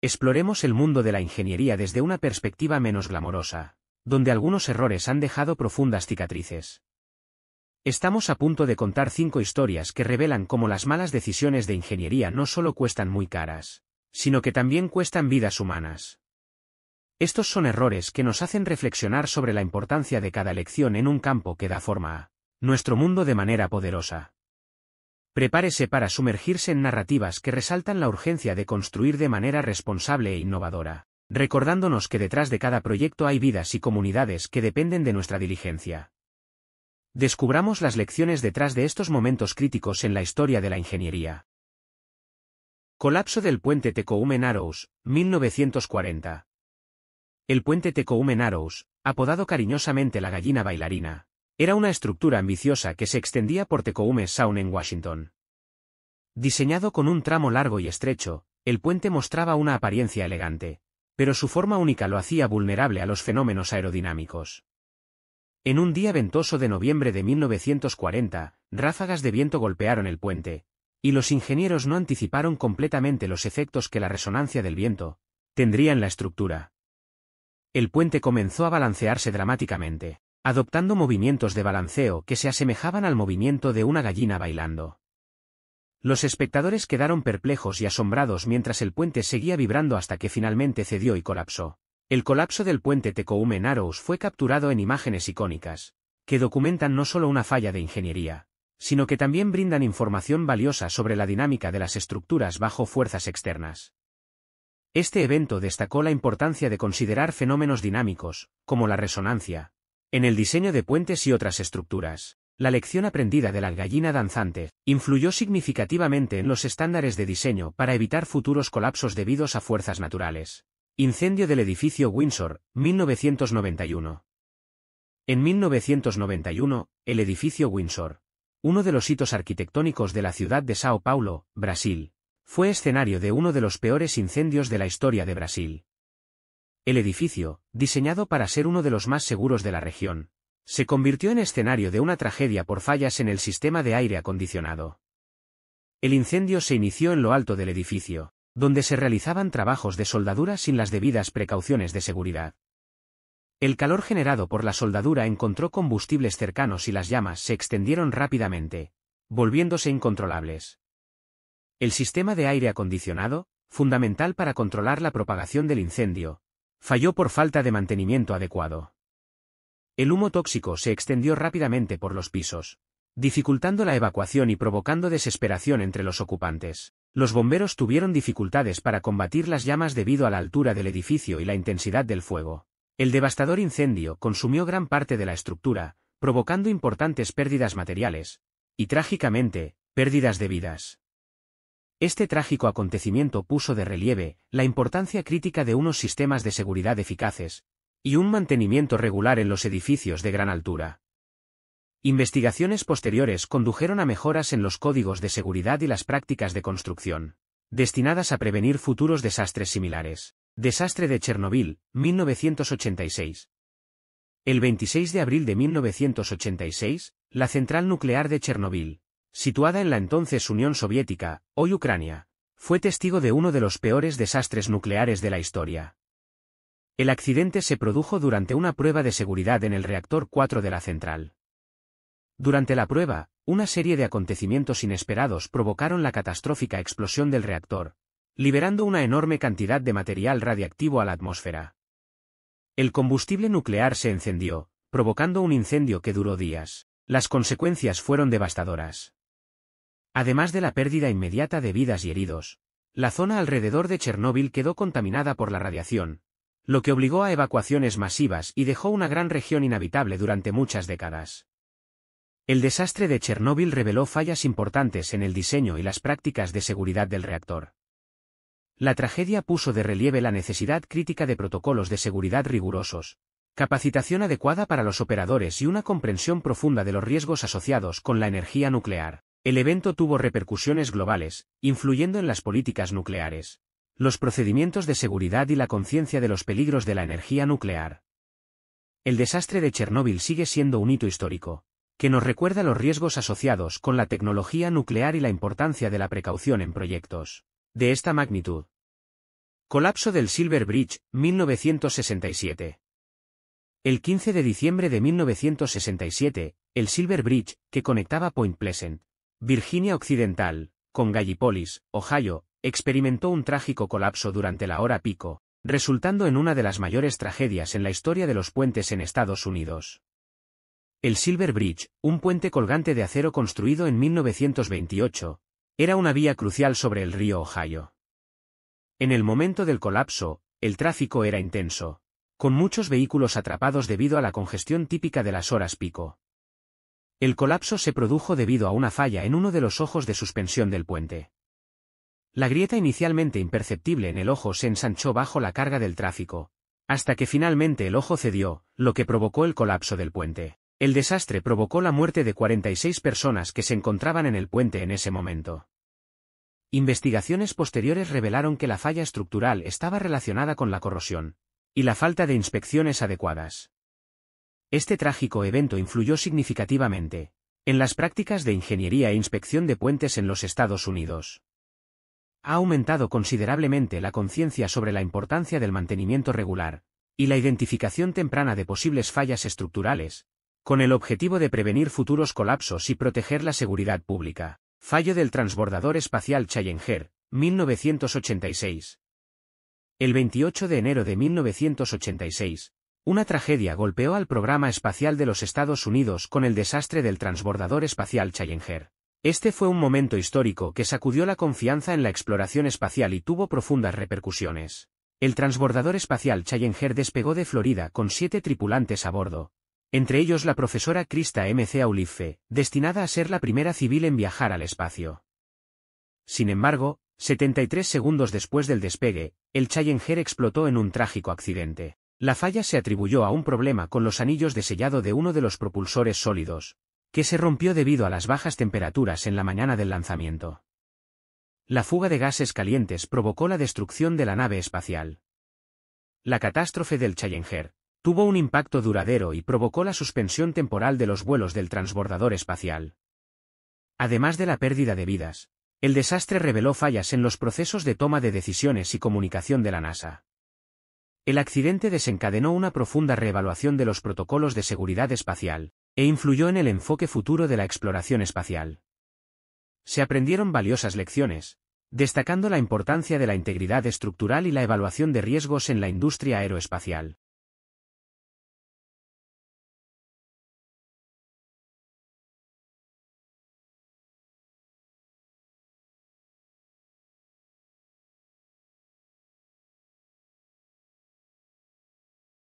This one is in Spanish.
Exploremos el mundo de la ingeniería desde una perspectiva menos glamorosa, donde algunos errores han dejado profundas cicatrices. Estamos a punto de contar cinco historias que revelan cómo las malas decisiones de ingeniería no solo cuestan muy caras, sino que también cuestan vidas humanas. Estos son errores que nos hacen reflexionar sobre la importancia de cada elección en un campo que da forma a nuestro mundo de manera poderosa. Prepárese para sumergirse en narrativas que resaltan la urgencia de construir de manera responsable e innovadora, recordándonos que detrás de cada proyecto hay vidas y comunidades que dependen de nuestra diligencia. Descubramos las lecciones detrás de estos momentos críticos en la historia de la ingeniería. Colapso del puente Tecoumen 1940. El puente Tecoumen Arrows, apodado cariñosamente la gallina bailarina, era una estructura ambiciosa que se extendía por Tecoume Sound en Washington. Diseñado con un tramo largo y estrecho, el puente mostraba una apariencia elegante, pero su forma única lo hacía vulnerable a los fenómenos aerodinámicos. En un día ventoso de noviembre de 1940, ráfagas de viento golpearon el puente, y los ingenieros no anticiparon completamente los efectos que la resonancia del viento tendría en la estructura. El puente comenzó a balancearse dramáticamente adoptando movimientos de balanceo que se asemejaban al movimiento de una gallina bailando. Los espectadores quedaron perplejos y asombrados mientras el puente seguía vibrando hasta que finalmente cedió y colapsó. El colapso del puente Tecoumen fue capturado en imágenes icónicas, que documentan no solo una falla de ingeniería, sino que también brindan información valiosa sobre la dinámica de las estructuras bajo fuerzas externas. Este evento destacó la importancia de considerar fenómenos dinámicos, como la resonancia, en el diseño de puentes y otras estructuras. La lección aprendida de la gallina danzante influyó significativamente en los estándares de diseño para evitar futuros colapsos debidos a fuerzas naturales. Incendio del edificio Windsor, 1991. En 1991, el edificio Windsor, uno de los hitos arquitectónicos de la ciudad de Sao Paulo, Brasil, fue escenario de uno de los peores incendios de la historia de Brasil. El edificio, diseñado para ser uno de los más seguros de la región, se convirtió en escenario de una tragedia por fallas en el sistema de aire acondicionado. El incendio se inició en lo alto del edificio, donde se realizaban trabajos de soldadura sin las debidas precauciones de seguridad. El calor generado por la soldadura encontró combustibles cercanos y las llamas se extendieron rápidamente, volviéndose incontrolables. El sistema de aire acondicionado, fundamental para controlar la propagación del incendio, Falló por falta de mantenimiento adecuado. El humo tóxico se extendió rápidamente por los pisos, dificultando la evacuación y provocando desesperación entre los ocupantes. Los bomberos tuvieron dificultades para combatir las llamas debido a la altura del edificio y la intensidad del fuego. El devastador incendio consumió gran parte de la estructura, provocando importantes pérdidas materiales, y trágicamente, pérdidas de vidas. Este trágico acontecimiento puso de relieve la importancia crítica de unos sistemas de seguridad eficaces y un mantenimiento regular en los edificios de gran altura. Investigaciones posteriores condujeron a mejoras en los códigos de seguridad y las prácticas de construcción, destinadas a prevenir futuros desastres similares. Desastre de Chernobyl, 1986. El 26 de abril de 1986, la central nuclear de Chernobyl, situada en la entonces Unión Soviética, hoy Ucrania, fue testigo de uno de los peores desastres nucleares de la historia. El accidente se produjo durante una prueba de seguridad en el reactor 4 de la central. Durante la prueba, una serie de acontecimientos inesperados provocaron la catastrófica explosión del reactor, liberando una enorme cantidad de material radiactivo a la atmósfera. El combustible nuclear se encendió, provocando un incendio que duró días. Las consecuencias fueron devastadoras. Además de la pérdida inmediata de vidas y heridos, la zona alrededor de Chernóbil quedó contaminada por la radiación, lo que obligó a evacuaciones masivas y dejó una gran región inhabitable durante muchas décadas. El desastre de Chernóbil reveló fallas importantes en el diseño y las prácticas de seguridad del reactor. La tragedia puso de relieve la necesidad crítica de protocolos de seguridad rigurosos, capacitación adecuada para los operadores y una comprensión profunda de los riesgos asociados con la energía nuclear. El evento tuvo repercusiones globales, influyendo en las políticas nucleares, los procedimientos de seguridad y la conciencia de los peligros de la energía nuclear. El desastre de Chernóbil sigue siendo un hito histórico, que nos recuerda los riesgos asociados con la tecnología nuclear y la importancia de la precaución en proyectos de esta magnitud. Colapso del Silver Bridge, 1967. El 15 de diciembre de 1967, el Silver Bridge, que conectaba Point Pleasant, Virginia Occidental, con Gallipolis, Ohio, experimentó un trágico colapso durante la hora pico, resultando en una de las mayores tragedias en la historia de los puentes en Estados Unidos. El Silver Bridge, un puente colgante de acero construido en 1928, era una vía crucial sobre el río Ohio. En el momento del colapso, el tráfico era intenso, con muchos vehículos atrapados debido a la congestión típica de las horas pico. El colapso se produjo debido a una falla en uno de los ojos de suspensión del puente. La grieta inicialmente imperceptible en el ojo se ensanchó bajo la carga del tráfico, hasta que finalmente el ojo cedió, lo que provocó el colapso del puente. El desastre provocó la muerte de 46 personas que se encontraban en el puente en ese momento. Investigaciones posteriores revelaron que la falla estructural estaba relacionada con la corrosión y la falta de inspecciones adecuadas. Este trágico evento influyó significativamente en las prácticas de ingeniería e inspección de puentes en los Estados Unidos. Ha aumentado considerablemente la conciencia sobre la importancia del mantenimiento regular y la identificación temprana de posibles fallas estructurales, con el objetivo de prevenir futuros colapsos y proteger la seguridad pública. Fallo del transbordador espacial Challenger, 1986. El 28 de enero de 1986, una tragedia golpeó al programa espacial de los Estados Unidos con el desastre del transbordador espacial Challenger. Este fue un momento histórico que sacudió la confianza en la exploración espacial y tuvo profundas repercusiones. El transbordador espacial Challenger despegó de Florida con siete tripulantes a bordo, entre ellos la profesora Krista M.C. Auliffe, destinada a ser la primera civil en viajar al espacio. Sin embargo, 73 segundos después del despegue, el Challenger explotó en un trágico accidente. La falla se atribuyó a un problema con los anillos de sellado de uno de los propulsores sólidos, que se rompió debido a las bajas temperaturas en la mañana del lanzamiento. La fuga de gases calientes provocó la destrucción de la nave espacial. La catástrofe del Challenger tuvo un impacto duradero y provocó la suspensión temporal de los vuelos del transbordador espacial. Además de la pérdida de vidas, el desastre reveló fallas en los procesos de toma de decisiones y comunicación de la NASA. El accidente desencadenó una profunda reevaluación de los protocolos de seguridad espacial, e influyó en el enfoque futuro de la exploración espacial. Se aprendieron valiosas lecciones, destacando la importancia de la integridad estructural y la evaluación de riesgos en la industria aeroespacial.